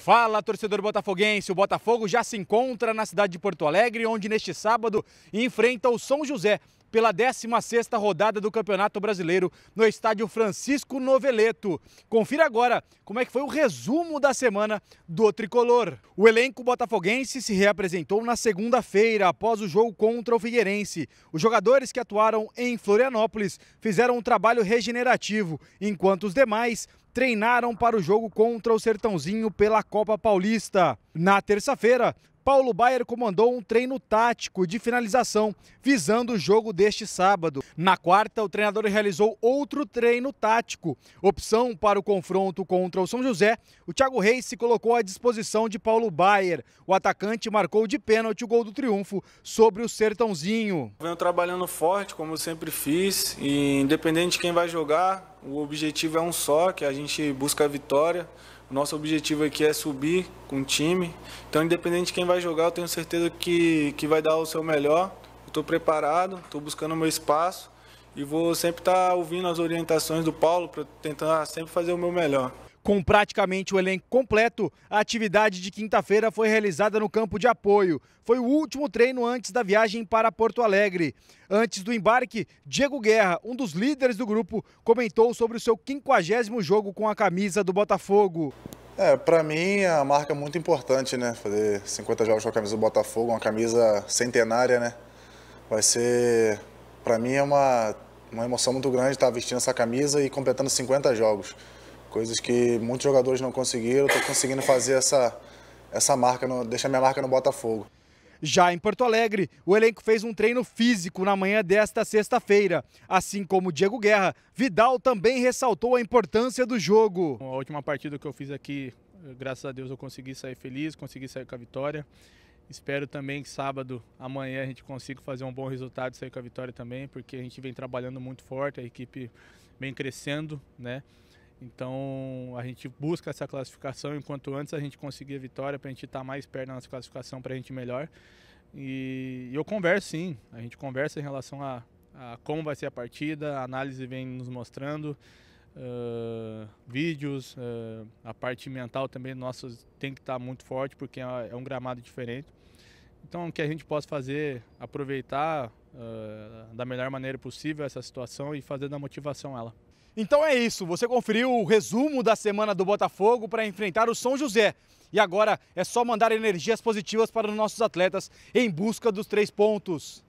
Fala, torcedor botafoguense. O Botafogo já se encontra na cidade de Porto Alegre, onde neste sábado enfrenta o São José pela 16ª rodada do Campeonato Brasileiro no estádio Francisco Noveleto. Confira agora como é que foi o resumo da semana do Tricolor. O elenco botafoguense se reapresentou na segunda-feira após o jogo contra o Figueirense. Os jogadores que atuaram em Florianópolis fizeram um trabalho regenerativo, enquanto os demais treinaram para o jogo contra o Sertãozinho pela Copa Paulista. Na terça-feira, Paulo Baier comandou um treino tático de finalização, visando o jogo deste sábado. Na quarta, o treinador realizou outro treino tático. Opção para o confronto contra o São José, o Thiago Reis se colocou à disposição de Paulo Baier. O atacante marcou de pênalti o gol do triunfo sobre o Sertãozinho. Venho trabalhando forte, como sempre fiz, e independente de quem vai jogar, o objetivo é um só, que a gente busca a vitória. O nosso objetivo aqui é subir com o time. Então, independente de quem vai jogar, eu tenho certeza que, que vai dar o seu melhor. Estou preparado, estou buscando o meu espaço e vou sempre estar tá ouvindo as orientações do Paulo para tentar sempre fazer o meu melhor. Com praticamente o elenco completo, a atividade de quinta-feira foi realizada no campo de apoio. Foi o último treino antes da viagem para Porto Alegre. Antes do embarque, Diego Guerra, um dos líderes do grupo, comentou sobre o seu quinquagésimo jogo com a camisa do Botafogo. É, para mim a marca marca é muito importante, né? Fazer 50 jogos com a camisa do Botafogo, uma camisa centenária, né? Vai ser, para mim é uma, uma emoção muito grande estar vestindo essa camisa e completando 50 jogos coisas que muitos jogadores não conseguiram. Estou conseguindo fazer essa, essa marca, no, deixar minha marca no Botafogo. Já em Porto Alegre, o elenco fez um treino físico na manhã desta sexta-feira. Assim como Diego Guerra, Vidal também ressaltou a importância do jogo. A última partida que eu fiz aqui, graças a Deus eu consegui sair feliz, consegui sair com a vitória. Espero também que sábado, amanhã, a gente consiga fazer um bom resultado e sair com a vitória também, porque a gente vem trabalhando muito forte, a equipe vem crescendo, né? Então a gente busca essa classificação, enquanto antes a gente conseguir a vitória para a gente estar tá mais perto da nossa classificação, para a gente melhor. E, e, eu converso sim, a gente conversa em relação a, a, como vai ser a partida, a análise vem nos mostrando, uh, vídeos, uh, a parte mental também nossa tem que estar tá muito forte porque é, é um gramado diferente. Então o que a gente possa fazer, aproveitar uh, da melhor maneira possível essa situação e fazer da motivação ela. Então é isso, você conferiu o resumo da semana do Botafogo para enfrentar o São José. E agora é só mandar energias positivas para os nossos atletas em busca dos três pontos.